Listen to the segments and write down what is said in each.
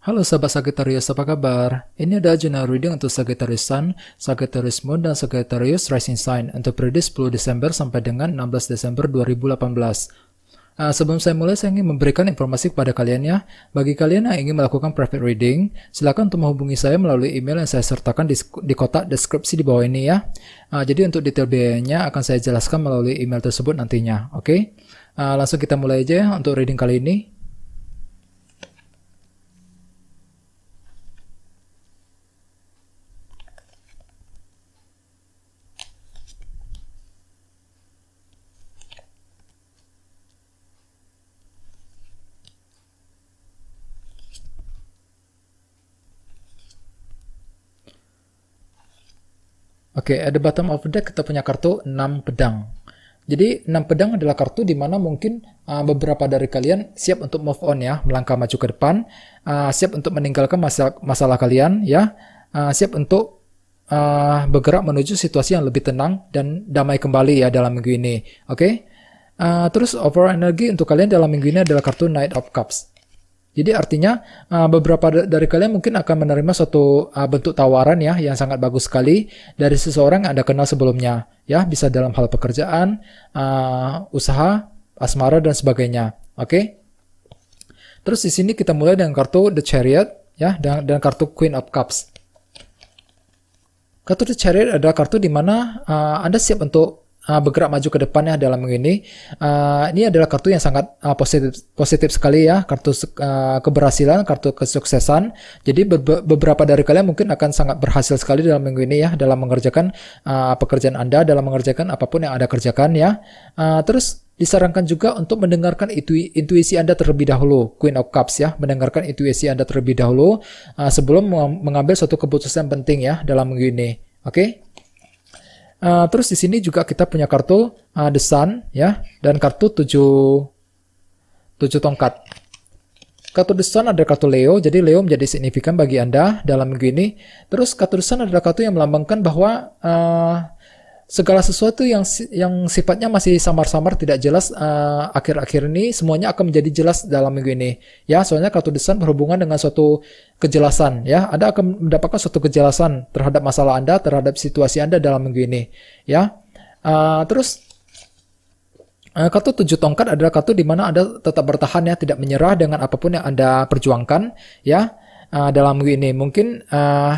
Halo sahabat Sagittarius, apa kabar? Ini adalah general reading untuk Sagittarius Sun, Sagittarius Moon, dan Sagittarius Rising Sign untuk periode 10 Desember sampai dengan 16 Desember 2018. Nah, sebelum saya mulai, saya ingin memberikan informasi kepada kalian ya. Bagi kalian yang ingin melakukan private reading, silakan untuk menghubungi saya melalui email yang saya sertakan di, di kotak deskripsi di bawah ini ya. Nah, jadi untuk detail biayanya akan saya jelaskan melalui email tersebut nantinya, oke? Okay? Nah, langsung kita mulai aja ya untuk reading kali ini. Oke, okay, at bottom of the deck kita punya kartu 6 pedang. Jadi 6 pedang adalah kartu di mana mungkin uh, beberapa dari kalian siap untuk move on ya, melangkah maju ke depan, uh, siap untuk meninggalkan masalah, masalah kalian ya, uh, siap untuk uh, bergerak menuju situasi yang lebih tenang dan damai kembali ya dalam minggu ini. Oke? Okay? Uh, terus overall energi untuk kalian dalam minggu ini adalah kartu Knight of Cups. Jadi artinya uh, beberapa dari kalian mungkin akan menerima suatu uh, bentuk tawaran ya yang sangat bagus sekali dari seseorang yang Anda kenal sebelumnya ya bisa dalam hal pekerjaan, uh, usaha, asmara dan sebagainya. Oke. Terus di sini kita mulai dengan kartu The Chariot ya dan, dan kartu Queen of Cups. Kartu The Chariot adalah kartu di mana Anda siap untuk uh, bergerak maju ke depannya dalam ini. Uh, ini adalah kartu yang sangat uh, positif positif sekali ya, kartu uh, keberhasilan, kartu kesuksesan. Jadi be beberapa dari kalian mungkin akan sangat berhasil sekali dalam minggu ini ya dalam mengerjakan uh, pekerjaan Anda, dalam mengerjakan apapun yang Anda kerjakan ya. Uh, terus disarankan juga untuk mendengarkan itu intuisi Anda terlebih dahulu, Queen of Cups ya, mendengarkan intuisi Anda terlebih dahulu uh, sebelum mengambil suatu keputusan penting ya dalam minggu ini. Oke? Okay? Uh, terus di sini juga kita punya kartu uh, The Sun ya dan kartu 7 7 tongkat. Kartu The Sun ada kartu Leo, jadi Leo menjadi signifikan bagi Anda dalam minggu ini. Terus kartu The Sun adalah kartu yang melambangkan bahwa uh, segala sesuatu yang yang sifatnya masih samar-samar tidak jelas eh, akhir-akhir uh, ini semuanya akan menjadi jelas dalam minggu ini ya soalnya kartu desain berhubungan dengan suatu kejelasan ya Anda akan mendapatkan suatu kejelasan terhadap masalah Anda terhadap situasi Anda dalam minggu ini ya uh, terus eh, Kartu tujuh tongkat adalah kartu di mana Anda tetap bertahan ya, tidak menyerah dengan apapun yang Anda perjuangkan ya uh, dalam minggu ini. Mungkin uh,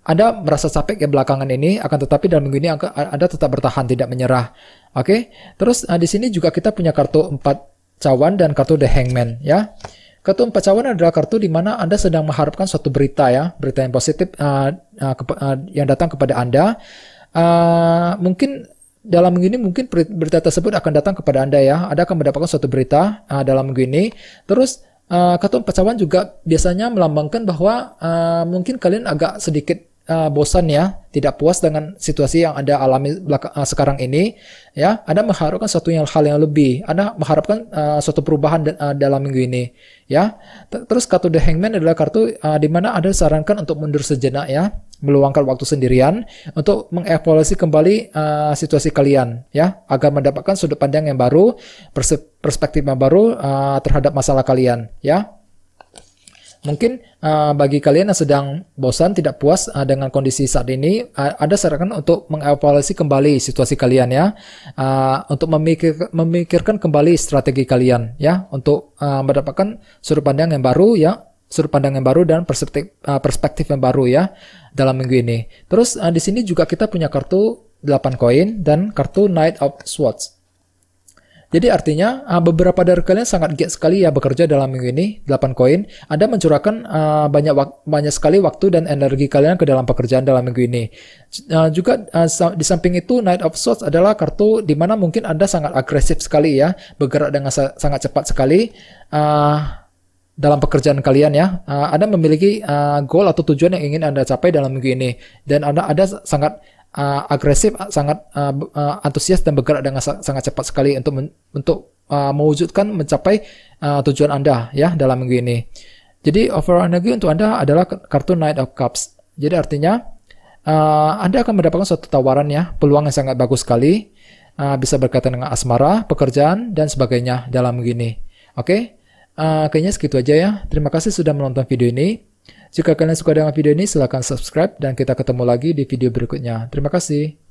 anda merasa capek ya belakangan ini, akan tetapi dalam minggu ini Anda tetap bertahan, tidak menyerah. Oke, okay? terus nah, di sini juga kita punya kartu empat cawan dan kartu The Hangman ya. Kartu empat cawan adalah kartu di mana Anda sedang mengharapkan suatu berita ya, berita yang positif uh, ah, uh, ah, ke, uh, ah, yang datang kepada Anda. Uh, mungkin dalam minggu ini mungkin berita tersebut akan datang kepada Anda ya. Anda akan mendapatkan suatu berita uh, dalam minggu ini. Terus uh, kartu empat cawan juga biasanya melambangkan bahwa uh, mungkin kalian agak sedikit uh, bosan ya, tidak puas dengan situasi yang Anda alami eh, sekarang ini, ya, Anda mengharapkan suatu yang hal yang lebih. Anda mengharapkan uh, suatu perubahan uh, dalam minggu ini, ya. Terus kartu The Hangman adalah kartu uh, di mana Anda sarankan untuk mundur sejenak ya, meluangkan waktu sendirian untuk mengevaluasi kembali uh, situasi kalian, ya, agar mendapatkan sudut pandang yang baru, perspektif yang baru uh, terhadap masalah kalian, ya. Mungkin uh, bagi kalian yang sedang bosan, tidak puas uh, dengan kondisi saat ini, uh, ada saran untuk mengevaluasi kembali situasi kalian ya, uh, untuk memikir, memikirkan kembali strategi kalian ya, untuk uh, mendapatkan sudut pandang yang baru ya, sudut pandang yang baru dan perspektif, uh, perspektif yang baru ya dalam minggu ini. Terus uh, di sini juga kita punya kartu 8 koin dan kartu Knight of Swords. Jadi artinya ah, beberapa dari kalian sangat giat sekali ya bekerja dalam minggu ini 8 koin. Anda mencurahkan uh, banyak banyak sekali waktu dan energi kalian ke dalam pekerjaan dalam minggu ini. Uh, juga uh, di samping itu Knight of Swords adalah kartu di mana mungkin Anda sangat agresif sekali ya, bergerak dengan sa sangat cepat sekali. Uh, dalam pekerjaan kalian ya, Anda memiliki goal atau tujuan yang ingin Anda capai dalam minggu ini dan Anda ada sangat uh, agresif, uh, sangat uh, uh, antusias dan bergerak dengan sangat cepat sekali untuk men untuk uh, mewujudkan mencapai uh, tujuan Anda ya dalam minggu ini. Jadi overall energi untuk Anda adalah kartu Knight of Cups. Jadi artinya uh, Anda akan mendapatkan suatu tawaran ya, peluang yang sangat bagus sekali, uh, bisa berkaitan dengan asmara, pekerjaan dan sebagainya dalam minggu ini. Oke. Okay? Uh, kayaknya segitu aja ya. Terima kasih sudah menonton video ini. Jika kalian suka dengan video ini, silahkan subscribe dan kita ketemu lagi di video berikutnya. Terima kasih.